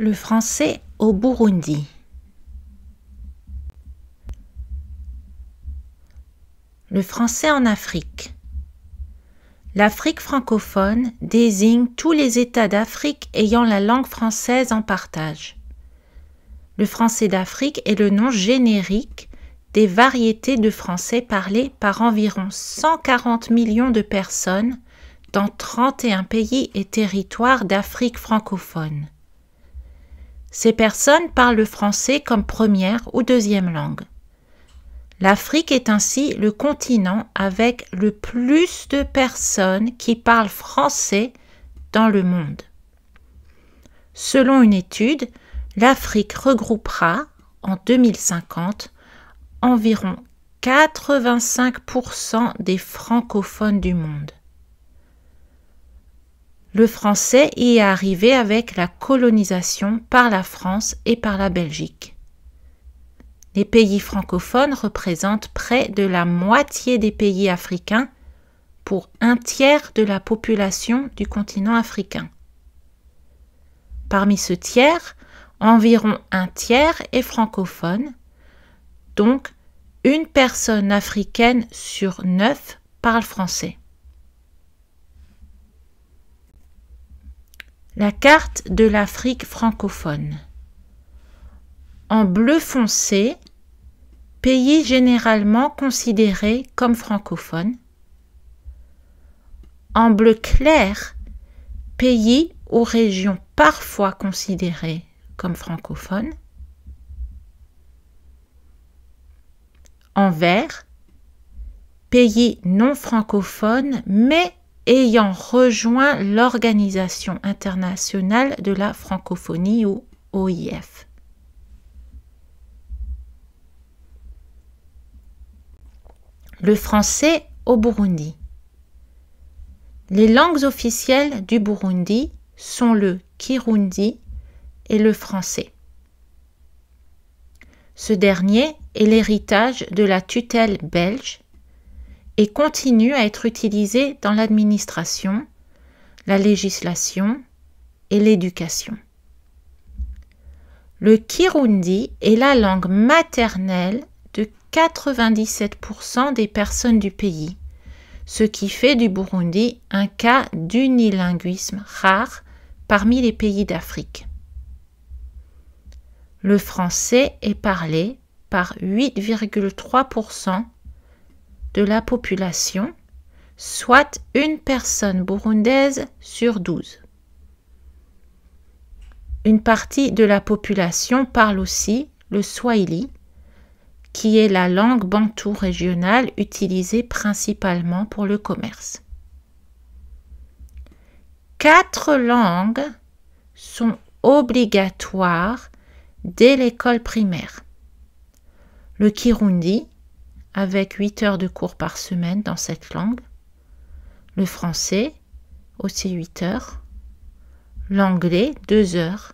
Le français au Burundi. Le français en Afrique. L'Afrique francophone désigne tous les États d'Afrique ayant la langue française en partage. Le français d'Afrique est le nom générique des variétés de français parlées par environ 140 millions de personnes dans 31 pays et territoires d'Afrique francophone. Ces personnes parlent le français comme première ou deuxième langue. L'Afrique est ainsi le continent avec le plus de personnes qui parlent français dans le monde. Selon une étude, l'Afrique regroupera en 2050 environ 85% des francophones du monde le français y est arrivé avec la colonisation par la France et par la Belgique. Les pays francophones représentent près de la moitié des pays africains pour un tiers de la population du continent africain. Parmi ce tiers, environ un tiers est francophone, donc une personne africaine sur neuf parle français. La carte de l'Afrique francophone. En bleu foncé, pays généralement considérés comme francophones. En bleu clair, pays ou régions parfois considérées comme francophones. En vert, pays non francophones mais ayant rejoint l'Organisation internationale de la francophonie ou OIF. Le français au Burundi. Les langues officielles du Burundi sont le Kirundi et le français. Ce dernier est l'héritage de la tutelle belge et continue à être utilisé dans l'administration, la législation et l'éducation. Le Kirundi est la langue maternelle de 97% des personnes du pays, ce qui fait du Burundi un cas d'unilinguisme rare parmi les pays d'Afrique. Le français est parlé par 8,3% de la population, soit une personne burundaise sur 12. Une partie de la population parle aussi le swahili, qui est la langue bantou régionale utilisée principalement pour le commerce. Quatre langues sont obligatoires dès l'école primaire. Le kirundi, avec 8 heures de cours par semaine dans cette langue. Le français, aussi 8 heures. L'anglais, 2 heures.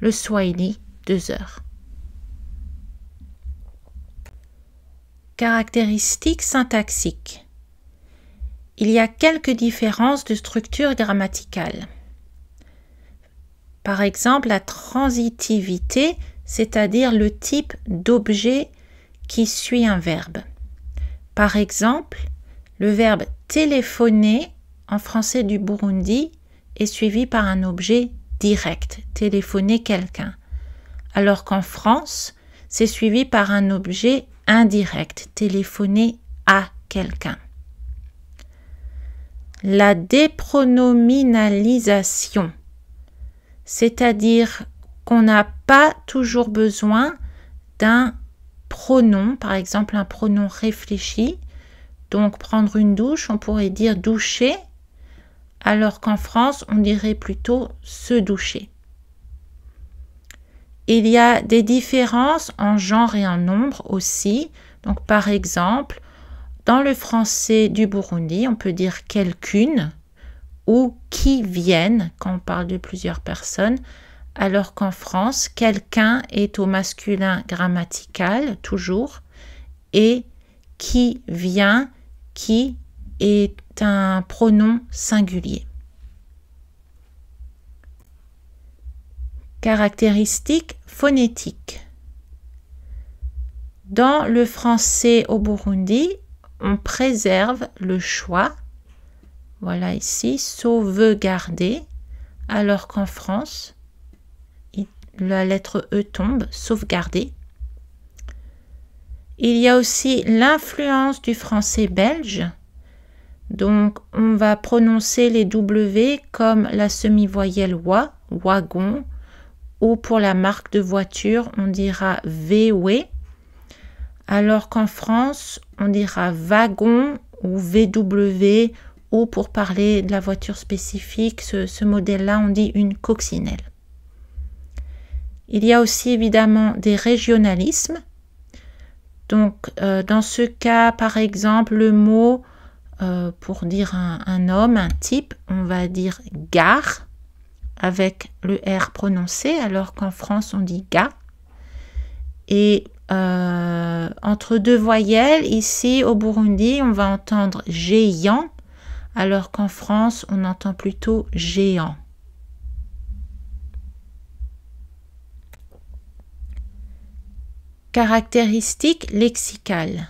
Le swahili, 2 heures. Caractéristiques syntaxiques. Il y a quelques différences de structure grammaticale. Par exemple, la transitivité, c'est-à-dire le type d'objet qui suit un verbe. Par exemple, le verbe téléphoner en français du Burundi est suivi par un objet direct, téléphoner quelqu'un, alors qu'en France, c'est suivi par un objet indirect, téléphoner à quelqu'un. La dépronominalisation, c'est-à-dire qu'on n'a pas toujours besoin d'un pronom, par exemple un pronom réfléchi. Donc prendre une douche, on pourrait dire doucher, alors qu'en France, on dirait plutôt se doucher. Il y a des différences en genre et en nombre aussi. Donc par exemple, dans le français du Burundi, on peut dire quelqu'une ou qui viennent quand on parle de plusieurs personnes, alors qu'en France, quelqu'un est au masculin grammatical toujours et qui vient, qui est un pronom singulier. Caractéristiques phonétiques. Dans le français au Burundi, on préserve le choix, voilà ici, garder. alors qu'en France, la lettre E tombe, sauvegardée. Il y a aussi l'influence du français belge. Donc on va prononcer les W comme la semi-voyelle WA, wagon, ou pour la marque de voiture, on dira VW, alors qu'en France, on dira wagon ou VW, ou pour parler de la voiture spécifique, ce modèle-là, on dit une coccinelle. Il y a aussi évidemment des régionalismes. Donc euh, dans ce cas, par exemple, le mot euh, pour dire un, homme, un type, on va dire gare avec le R prononcé, alors qu'en France on dit ga. Et euh, entre deux voyelles, ici au Burundi, on va entendre géant, alors qu'en France on entend plutôt géant. Caractéristiques lexicales.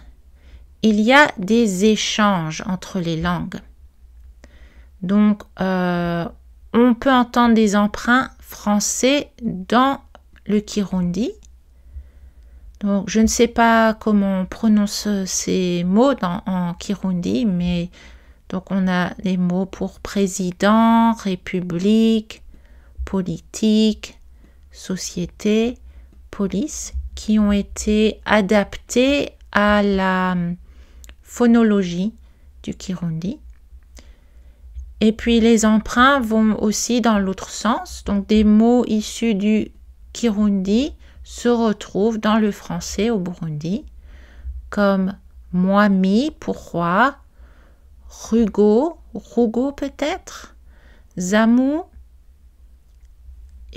Il y a des échanges entre les langues. Donc, euh, on peut entendre des emprunts français dans le Kirundi. Donc, je ne sais pas comment on prononce ces mots en Kirundi, mais donc on a les mots pour président, république, politique, société, police qui ont été adaptés à la hum, phonologie du Kirundi. Et puis les emprunts vont aussi dans l'autre sens, donc des mots issus du Kirundi se retrouvent dans le français au Burundi, comme moami pour roi, rugo, rugo peut-être, zamu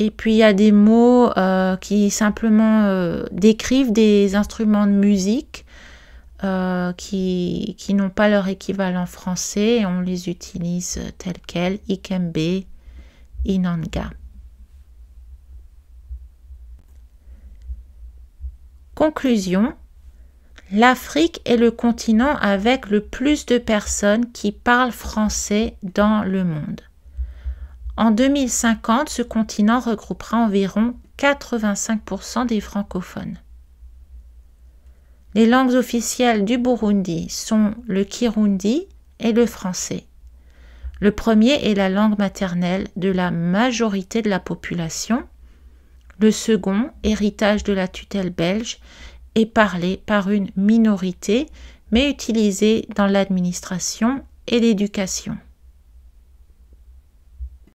et puis il y a des mots euh, qui simplement euh, décrivent des instruments de musique euh, qui, qui n'ont pas leur équivalent français et on les utilise tels quels, ikembe, inanga. Conclusion. L'Afrique est le continent avec le plus de personnes qui parlent français dans le monde. En 2050, ce continent regroupera environ 85% des francophones. Les langues officielles du Burundi sont le kirundi et le français. Le premier est la langue maternelle de la majorité de la population. Le second, héritage de la tutelle belge, est parlé par une minorité, mais utilisé dans l'administration et l'éducation.